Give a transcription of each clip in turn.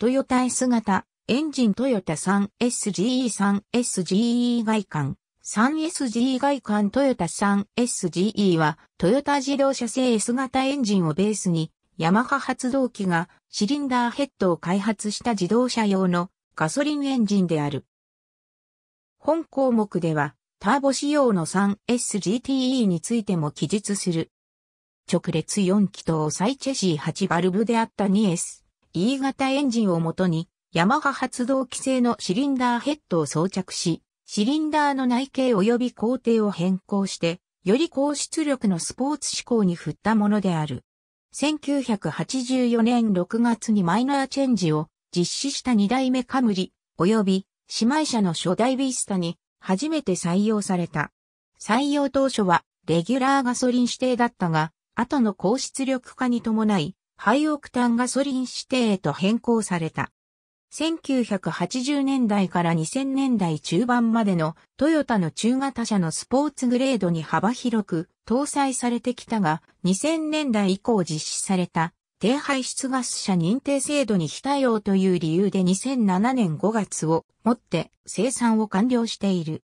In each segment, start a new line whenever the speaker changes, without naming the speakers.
トヨタ S 型、エンジントヨタ 3SGE3SGE 外観。3SGE 外観トヨタ 3SGE はトヨタ自動車製 S 型エンジンをベースにヤマハ発動機がシリンダーヘッドを開発した自動車用のガソリンエンジンである。本項目ではターボ仕様の 3SGTE についても記述する。直列4気筒サイチェシー8バルブであった 2S E 型エンジンをもとに、ヤマハ発動機製のシリンダーヘッドを装着し、シリンダーの内径及び工程を変更して、より高出力のスポーツ志向に振ったものである。1984年6月にマイナーチェンジを実施した2代目カムリ、及び姉妹車の初代ビスタに初めて採用された。採用当初はレギュラーガソリン指定だったが、後の高出力化に伴い、ハイオクタンガソリン指定へと変更された。1980年代から2000年代中盤までのトヨタの中型車のスポーツグレードに幅広く搭載されてきたが2000年代以降実施された低排出ガス車認定制度に非対応という理由で2007年5月をもって生産を完了している。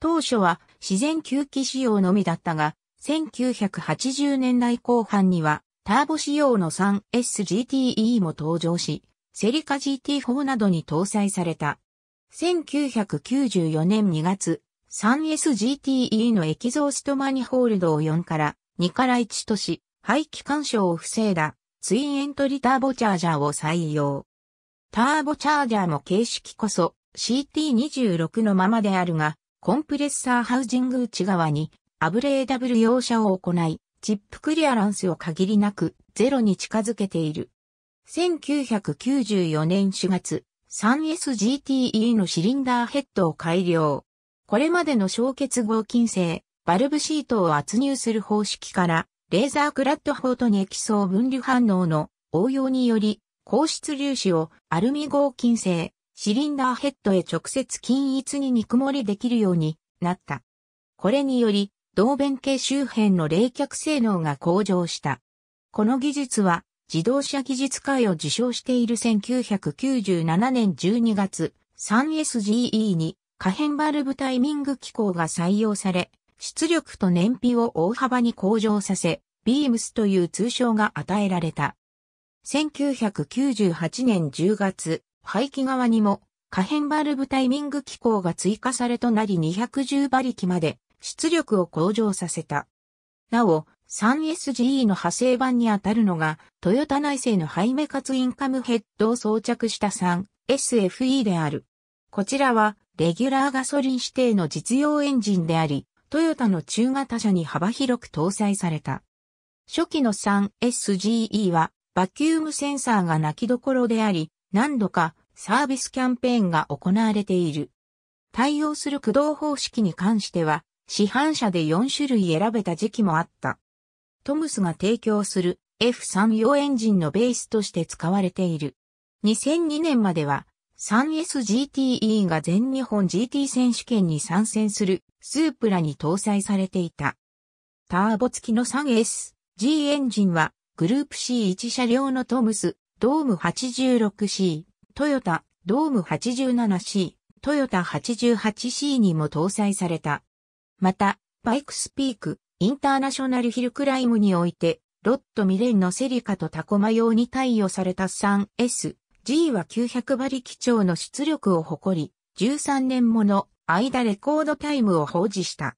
当初は自然吸気仕様のみだったが1980年代後半にはターボ仕様の 3SGTE も登場し、セリカ GT4 などに搭載された。1994年2月、3SGTE のエキゾーストマニホールドを4から2から1とし、排気干渉を防いだツインエントリターボチャージャーを採用。ターボチャージャーも形式こそ CT26 のままであるが、コンプレッサーハウジング内側にアブレーダブル容赦を行い、チップクリアランスを限りなくゼロに近づけている。1994年4月、3SGTE のシリンダーヘッドを改良。これまでの焼結合金製、バルブシートを圧入する方式から、レーザークラッド法とに液層分離反応の応用により、硬質粒子をアルミ合金製、シリンダーヘッドへ直接均一に肉盛りできるようになった。これにより、同弁系周辺の冷却性能が向上した。この技術は自動車技術界を自称している1997年12月 3SGE に可変バルブタイミング機構が採用され、出力と燃費を大幅に向上させ、ビームスという通称が与えられた。1998年10月、排気側にも可変バルブタイミング機構が追加されとなり210馬力まで出力を向上させた。なお、3SGE の派生版にあたるのが、トヨタ内製のハイメカツインカムヘッドを装着した 3SFE である。こちらは、レギュラーガソリン指定の実用エンジンであり、トヨタの中型車に幅広く搭載された。初期の 3SGE は、バキュームセンサーが泣きどころであり、何度かサービスキャンペーンが行われている。対応する駆動方式に関しては、市販車で4種類選べた時期もあった。トムスが提供する F34 エンジンのベースとして使われている。2002年までは 3SGTE が全日本 GT 選手権に参戦するスープラに搭載されていた。ターボ付きの 3SG エンジンはグループ C1 車両のトムス、ドーム 86C、トヨタ、ドーム 87C、トヨタ 88C にも搭載された。また、バイクスピーク、インターナショナルヒルクライムにおいて、ロットミレンのセリカとタコマ用に対応された 3S、G は900馬力超の出力を誇り、13年もの間レコードタイムを保持した。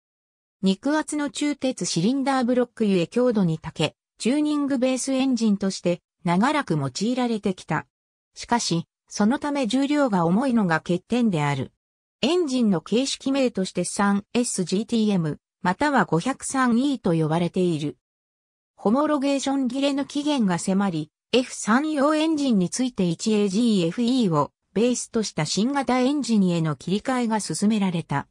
肉厚の中鉄シリンダーブロックゆえ強度に長け、チューニングベースエンジンとして長らく用いられてきた。しかし、そのため重量が重いのが欠点である。エンジンの形式名として 3SGTM または 503E と呼ばれている。ホモロゲーション切れの期限が迫り、F3 用エンジンについて 1AGFE をベースとした新型エンジンへの切り替えが進められた。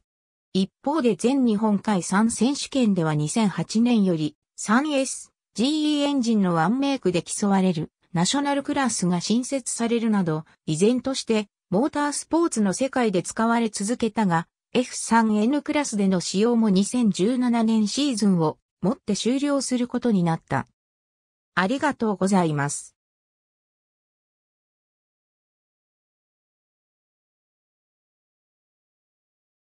一方で全日本海3選手権では2008年より 3S、GE エンジンのワンメイクで競われるナショナルクラスが新設されるなど、依然としてモータースポーツの世界で使われ続けたが、F3N クラスでの使用も2017年シーズンをもって終了することになった。ありがとうございます。